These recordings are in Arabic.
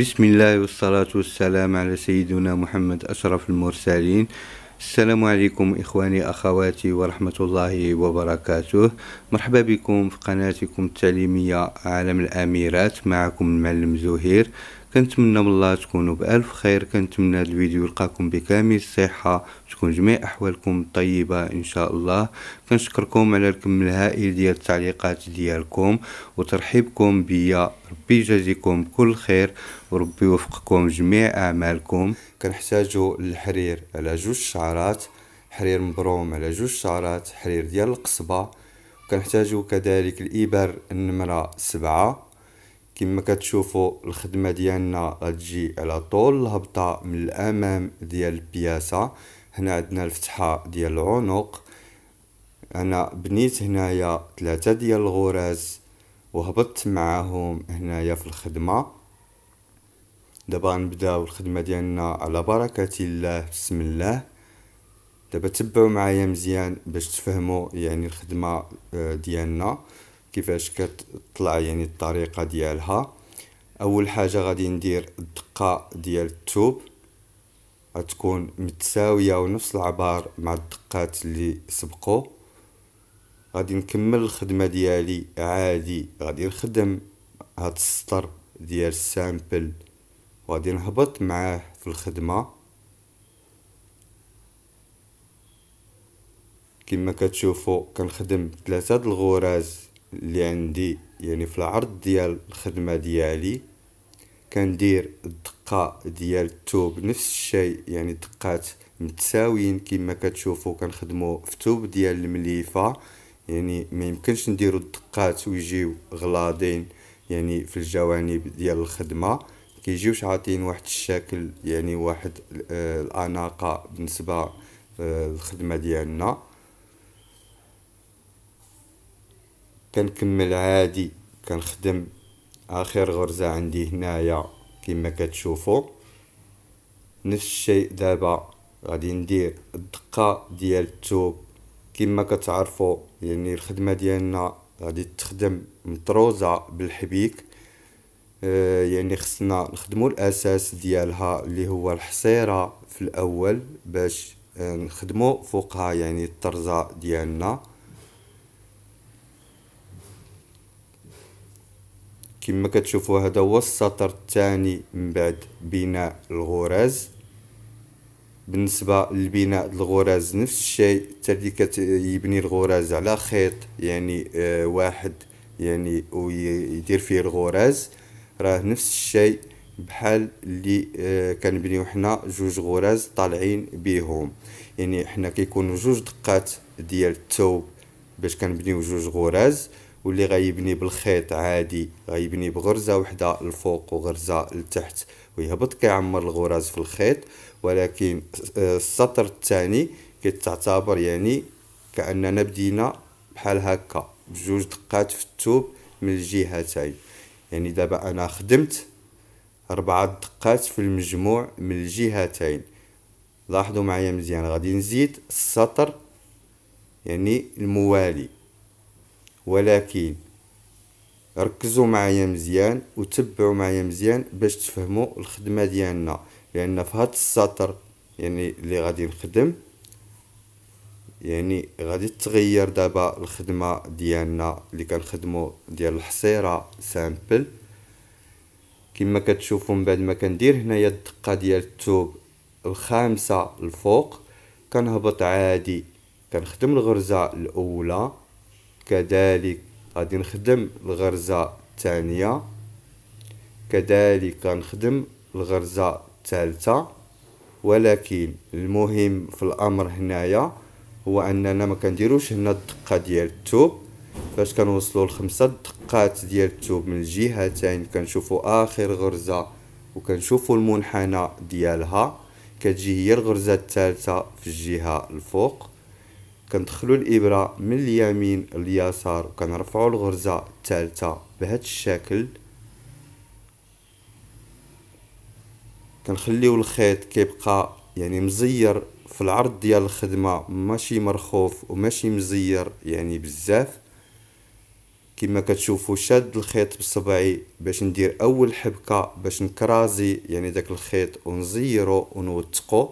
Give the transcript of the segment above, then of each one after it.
بسم الله والصلاة والسلام على سيدنا محمد أشرف المرسلين السلام عليكم إخواني أخواتي ورحمة الله وبركاته مرحبا بكم في قناتكم التعليمية عالم الأميرات معكم المعلم زهير كنتمنى من الله تكونوا بألف خير كنتمنى هذا الفيديو يلقاكم بكامل الصحة تكون جميع أحوالكم طيبة إن شاء الله كنشكركم على الكم الهائل ديال التعليقات ديالكم وترحيبكم بيا ربي يجازيكم كل خير وربي يوفقكم جميع أعمالكم كنحتاجو الحرير على جوج شعرات حرير مبروم على جوج شعرات حرير ديال القصبة كنحتاجو كذلك الإبر النمرة سبعة كما كتشوفوا الخدمه ديالنا غتجي على طول الهبطه من الامام ديال البياسه هنا عندنا الفتحه ديال العنق انا بنيت هنايا ثلاثه ديال الغراز وهبطت معاهم هنايا في الخدمه دابا غنبداو الخدمه ديالنا على بركه الله بسم الله دابا تبعوا معايا مزيان باش تفهموا يعني الخدمه آه، ديالنا كيفاش كتطلع يعني الطريقه ديالها اول حاجه غادي ندير الدقه ديال التوب غتكون متساويه ونفس العبار مع الدقات اللي سبقوا غادي نكمل الخدمه ديالي عادي غادي نخدم هاد السطر ديال السامبل وغادي نهبط معاه في الخدمه كما كتشوفوا كنخدم ثلاثه د الغراز اللي عندي يعني في العرض ديال الخدمه ديالي كندير الدقه ديال التوب نفس الشيء يعني دقات متساويين كما كتشوفوا كنخدموا في توب ديال المليفه يعني ما يمكنش نديروا الدقات ويجيو غلاضين يعني في الجوانب ديال الخدمه كيجيوش عاطين واحد الشكل يعني واحد آه، الاناقه بالنسبه آه، للخدمه ديالنا كنكمل عادي كنخدم اخر غرزة عندي هنايا كما كتشوفوا نفس الشيء دابا غادي ندير الدقة ديال الثوب كما كتعرفوا يعني الخدمة ديالنا غادي تخدم مطروزة بالحبيك آه، يعني خصنا نخدمو الاساس ديالها اللي هو الحصيرة في الاول باش آه، نخدمو فوقها يعني الطرزة ديالنا كما كتشوفوا هذا هو السطر الثاني من بعد بناء الغراز بالنسبه لبناء الغراز نفس الشيء تالي كيبني الغراز على خيط يعني آه واحد يعني ويدير فيه الغراز راه نفس الشيء بحال اللي آه كنبنيو حنا جوج غراز طالعين بيهم يعني حنا كيكونوا جوج دقات ديال التوب باش كنبنيو جوج غراز واللي غيبني بالخيط عادي غيبني بغرزة وحدة الفوق وغرزة لتحت ويهبط كيعمر الغراز في الخيط ولكن السطر الثاني كتعتبر يعني كأننا بدينا بحال هكا بجوج دقات في التوب من الجهتين يعني دابا انا خدمت أربعة دقات في المجموع من الجهتين لاحظوا معايا مزيان غادي نزيد السطر يعني الموالي ولكن ركزوا معايا مزيان وتبعوا معايا مزيان باش تفهموا الخدمه ديالنا لان في هذا السطر يعني اللي غادي نخدم يعني غادي تغير دابا الخدمه ديالنا اللي كنخدمو ديال الحصيره سامبل كما كتشوفوا من بعد ما كندير هنايا الدقه ديال الثوب الخامسه الفوق كنهبط عادي كنخدم الغرزه الاولى كذلك غادي نخدم الغرزة الثانية كذلك نخدم الغرزة الثالثة ولكن المهم في الامر هنايا هو اننا ما كنديروش هنا الدقه ديال التوب فاش كنوصلوا لخمسة دقات ديال التوب من الجهتين كنشوفوا اخر غرزه وكنشوفوا المنحنى ديالها كتجي هي الغرزه الثالثه في الجهه الفوق كندخلوا الابره من اليمين لليسار وكنرفعوا الغرزه الثالثه بهذا الشكل كنخليو الخيط كيبقى يعني مزير في العرض ديال الخدمه ماشي مرخوف وماشي مزير يعني بزاف كما كتشوفوا شاد الخيط بصبعي باش ندير اول حبكه باش نكرازي يعني داك الخيط و ونوثقو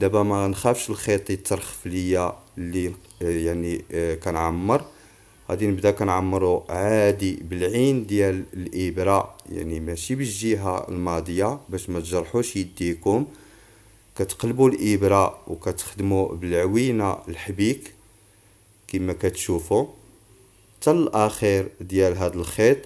دابا ما نخافش الخيط يترخف ليا اللي يعني آه، كنعمر غادي نبدا كنعمرو عادي بالعين ديال الابره يعني ماشي بالجهه الماضيه باش ما تجرحوش يديكم كتقلبوا الابره وكتخدموا بالعوينه الحبيك كما كتشوفوا حتى الاخير ديال هذا الخيط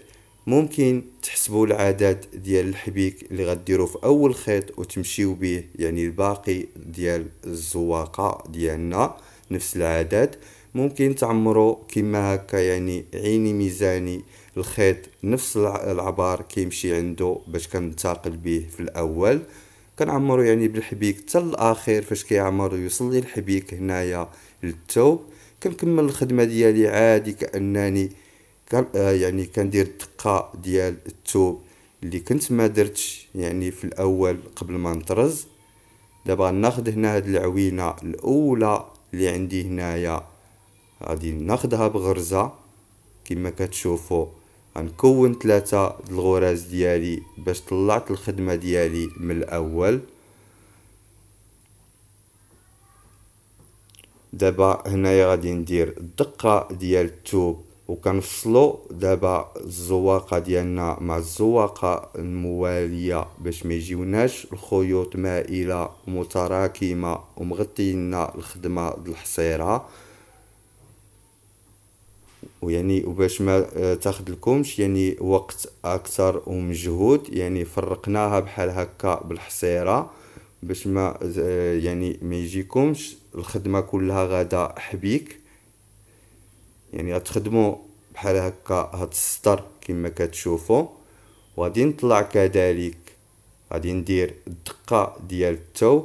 ممكن تحسبوا العدد ديال الحبيك اللي غديروا في اول خيط وتمشيو به يعني الباقي ديال الزواقه ديالنا نفس العدد ممكن تعمرو كيما هكا يعني عيني ميزاني الخيط نفس العبار كيمشي عنده باش كنتاقل به في الاول كنعمرو يعني بالحبيك حتى الاخير فاش كيعمر يوصل لي الحبيك هنايا للثوب كنكمل الخدمه ديالي عادي كانني كان آه، يعني كندير الدقه ديال الثوب اللي كنت ما درتش يعني في الاول قبل ما نطرز دابا ناخذ هنا هاد العوينه الاولى اللي عندي هنايا غادي ناخدها بغرزة كما كتشوفوا غنكون ثلاثة الغراز ديالي باش طلعت الخدمة ديالي من الاول دابا هنايا غادي ندير الدقة ديال الثوب وكنفصلوا دابا الزواقه ديالنا مع الزواقه المواليه باش ما يجيوناش الخيوط مائله ومتراكمه ومغطينا الخدمه الحصيره ويعني وباش ما تاخذ لكمش يعني وقت اكثر ومجهود يعني فرقناها بحال هكا بالحصيره باش ما آه، يعني ما يجيكمش الخدمه كلها غدا حبيك يعني غتخدموا بحال هكا هاد السطر كما كتشوفوا وغادي نطلع كذلك غادي ندير الدقه ديال التو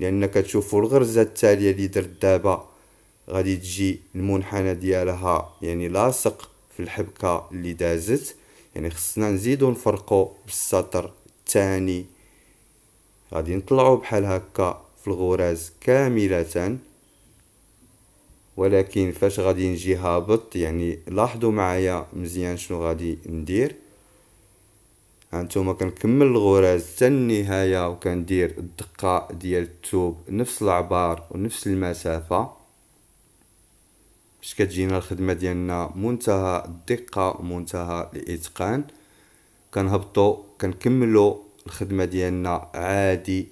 لان كتشوفوا الغرزه التاليه اللي درت دابا غادي تجي المنحنى ديالها يعني لاصق في الحبكه اللي دازت يعني خصنا نزيدو نفرقو بالسطر الثاني غادي نطلعو بحال هكا في الغراز كامله ولكن فاش غادي نجي هابط يعني لاحظوا معايا مزيان شنو غادي ندير هانتوما كنكمل الغراز حتى النهايه وكندير الدقه ديال الثوب نفس العبار ونفس المسافه باش كتجينا الخدمه ديالنا منتهى الدقه ومنتهى الاتقان كنهبطوا كنكملوا الخدمه ديالنا عادي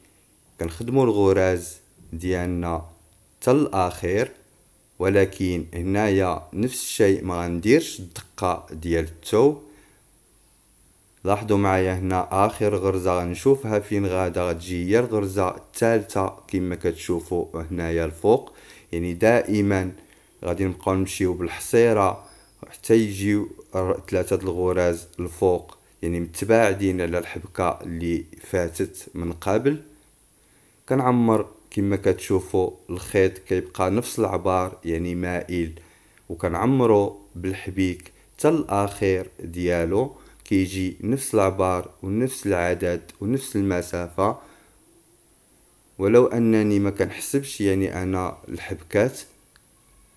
كنخدموا الغراز ديالنا حتى الاخير ولكن هنايا نفس الشيء ما غنديرش الدقه ديال التو لاحظوا معايا هنا اخر غرزه غنشوفها فين غادا غتجي هي الغرزه الثالثه كما كتشوفوا هنايا الفوق يعني دائما غادي نبقاو نمشيو بالحصيره حتى يجيو ثلاثه الغراز الفوق يعني متباعدين على الحبكه اللي فاتت من قبل كنعمر كما كتشوفوا الخيط كيبقى نفس العبار يعني مائل وكنعمرو بالحبيك حتى الاخير ديالو كيجي نفس العبار ونفس العدد ونفس المسافه ولو انني ما كنحسبش يعني انا الحبكات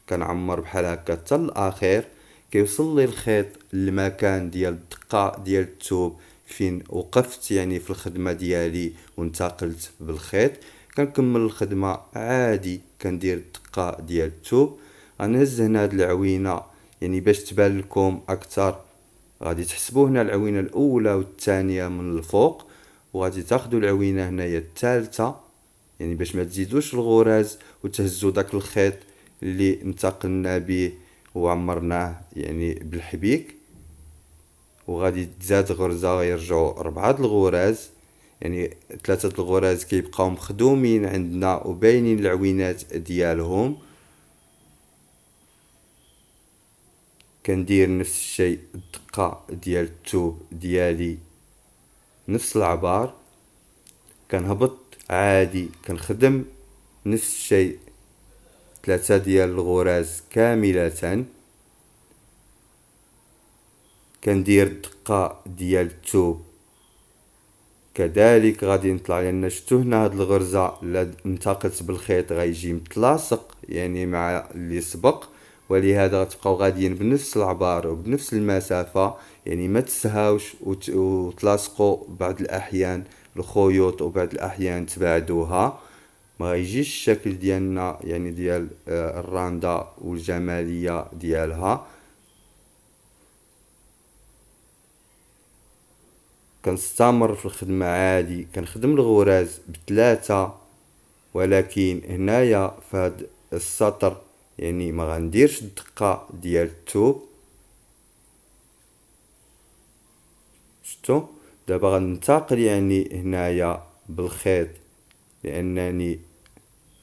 كنعمر بحال هكا حتى الاخير كيوصل لي الخيط للمكان ديال الدقه ديال الثوب فين وقفت يعني في الخدمه ديالي وانتقلت بالخيط كنكمل الخدمه عادي كندير الدقه ديال الثوب غنهز هنا هاد العوينه يعني باش تبان لكم اكثر غادي تحسبوا هنا العوينه الاولى والثانيه من الفوق وغادي تاخذوا العوينه هنايا الثالثه يعني باش ما تزيدوش الغراز وتهزوا داك الخيط اللي انتقلنا به وعمرناه يعني بالحبيك وغادي تزاد غرزه يرجعوا اربعه الغراز يعني ثلاثة الغرز كيبقاو مخدومين عندنا وباينين العوينات ديالهم كندير نفس الشيء الدقة ديال التوب ديالي نفس العبار كنهبط عادي كنخدم نفس الشيء ثلاثة ديال الغرز كاملة كندير الدقة ديال التوب كذلك غادي نطلع يعني لان شفتو هنا هاد الغرزه الا انتقلت بالخيط غيجي متلاصق يعني مع اللي سبق ولهذا غتبقاو غاديين بنفس العبار وبنفس المسافه يعني ما تسهاوش وتلاصقوا بعض الاحيان الخيوط وبعض الاحيان تبعدوها ما يجيش الشكل ديالنا يعني ديال آه، الراندا والجماليه ديالها كنستمر في الخدمة عادي كنخدم الغراز بتلاتة ولكن هنايا هاد السطر يعني ما غنديرش الدقة ديال التوب شتو دابا غننتقل يعني هنايا بالخيط لانني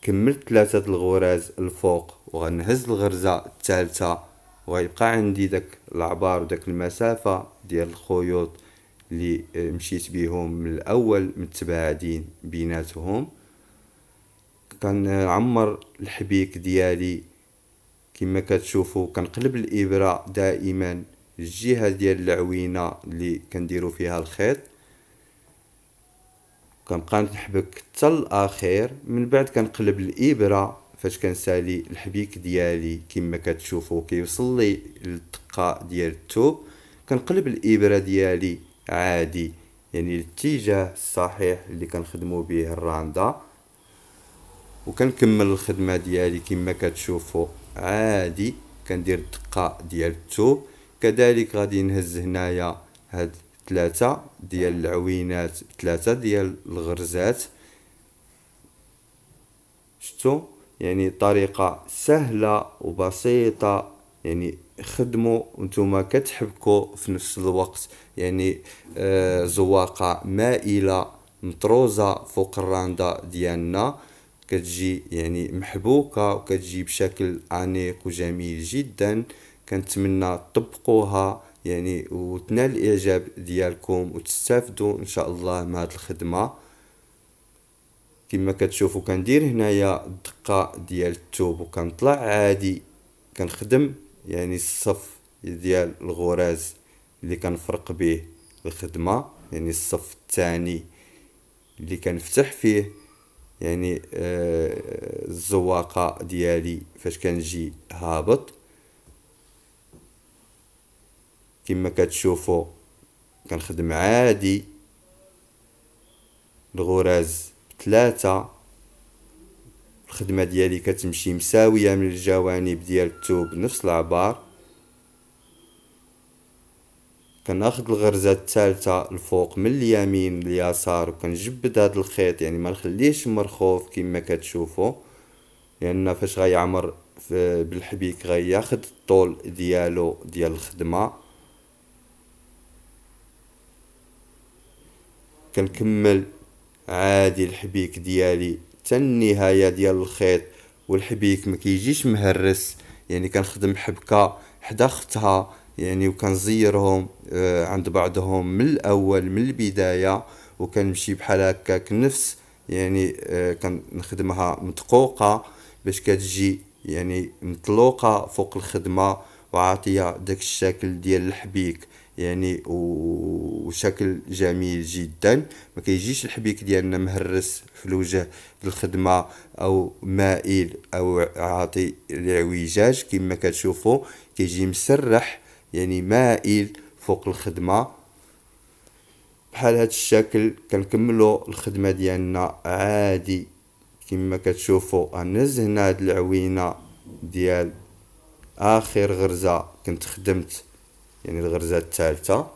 كملت ثلاثة الغراز الفوق وغنهز الغرزة الثالثة ويبقى عندي داك العبار وداك المسافة ديال الخيوط اللي آه، مشيت بيهم من الاول متباعدين بيناتهم كنعمر الحبيك ديالي كما كتشوفوا كنقلب الابره دائما الجهه ديال العوينه اللي كنديروا فيها الخيط كنبقى نحبك حتى الاخير من بعد كنقلب الابره فاش كنسالي الحبيك ديالي كما كتشوفوا كيوصل لي للدقه ديال الثوب كنقلب الابره ديالي عادي يعني الاتجاه الصحيح اللي كنخدمو به الراندا وكنكمل الخدمة ديالي كما كتشوفوا عادي كندير الدقة ديال الثوب كذلك غادي نهز هنايا هاد ثلاثة ديال العوينات ثلاثة ديال الغرزات شفتو يعني طريقة سهلة وبسيطة يعني خدموا وانتم كتحبكوا في نفس الوقت يعني آه، زواقه مائله مطروزه فوق الراندا ديالنا كتجي يعني محبوكه وكتجي بشكل انيق وجميل جدا كنتمنى تطبقوها يعني وتنال الاعجاب ديالكم وتستافدوا ان شاء الله من هذه الخدمه كما كتشوفوا كندير هنايا الدقه ديال التوب وكنطلع عادي كنخدم يعني الصف ديال الغراز اللي كنفرق به الخدمة يعني الصف الثاني اللي كنفتح فيه يعني آه الزواقة ديالي فاش كنجي هابط كما كتشوفوا كنخدم عادي الغراز ثلاثة الخدمه ديالي كتمشي مساويه من الجوانب ديال التوب نفس العبار كناخد الغرزه الثالثه الفوق من اليمين لليسار وكنجبد هذا الخيط يعني ما نخليهش مرخوف كما كتشوفوا لان يعني فاش غيعمر بالحبيك غياخد الطول ديالو ديال الخدمه كنكمل عادي الحبيك ديالي حتى النهايه ديال الخيط والحبيك ما كيجيش مهرس يعني كنخدم حبكه حدا اختها يعني وكنزيرهم آه، عند بعضهم من الاول من البدايه وكنمشي بحال هكاك نفس يعني آه، كنخدمها مدقوقه باش كتجي يعني مطلوقه فوق الخدمه وعاطيه داك الشكل ديال الحبيك يعني وشكل جميل جدا ما كيجيش الحبيك ديالنا مهرس في الوجه الخدمه او مائل او عاطي العوجاج كما كتشوفوا كيجي مسرح يعني مائل فوق الخدمه بحال هذا الشكل كنكملوا الخدمه ديالنا عادي كما كتشوفوا هنا هاد العوينه ديال اخر غرزه كنت خدمت يعني الغرزة الثالثة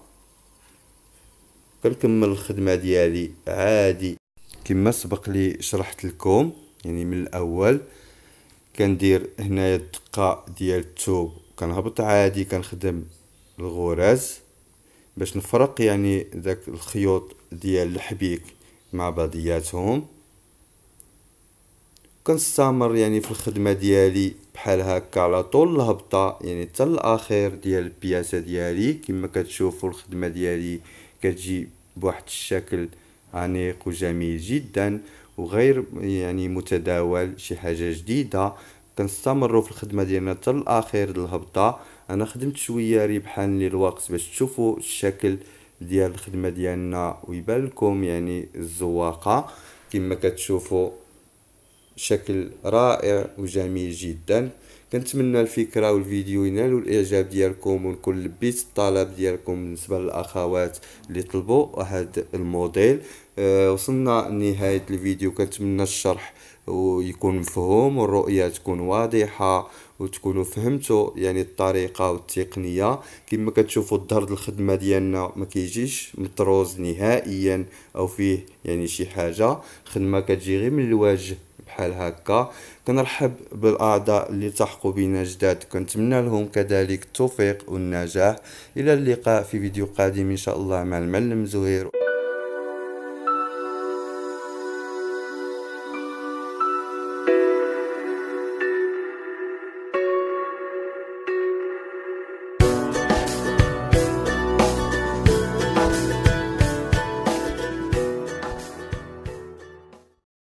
كنكمل الخدمة ديالي عادي كما سبق لي شرحت لكم يعني من الاول كندير هنايا الدقة ديال الثوب كنهبط عادي كنخدم الغرز باش نفرق يعني داك الخيوط ديال الحبيك مع بعضياتهم كنستمر يعني في الخدمه ديالي بحال هكا على طول الهبطه يعني حتى الاخير ديال البياسه ديالي كما كتشوفوا الخدمه ديالي كتجي بواحد الشكل انيق وجميل جدا وغير يعني متداول شي حاجه جديده كنستمروا في الخدمه ديالنا حتى الاخير الهبطه انا خدمت شويه ربحان لي الوقت باش تشوفوا الشكل ديال الخدمه ديالنا ويبان لكم يعني الزواقه كما كتشوفوا بشكل رائع وجميل جدا كنتمنى الفكره والفيديو ينالوا الاعجاب ديالكم ونكون لبيت الطلب ديالكم بالنسبه للاخوات اللي طلبوا هذا الموديل أه وصلنا لنهايه الفيديو كنتمنى الشرح ويكون مفهوم والرؤية تكون واضحة وتكونوا فهمتوا يعني الطريقة والتقنية كما كتشوفوا الظهر الخدمة ديالنا ما كيجيش مطروز نهائيا او فيه يعني شي حاجة الخدمة كتجي غير من الوجه بحال هكا كنرحب بالاعضاء اللي التحقوا بنا جداد كنتمنى لهم كذلك التوفيق والنجاح الى اللقاء في فيديو قادم ان شاء الله مع المعلم زهير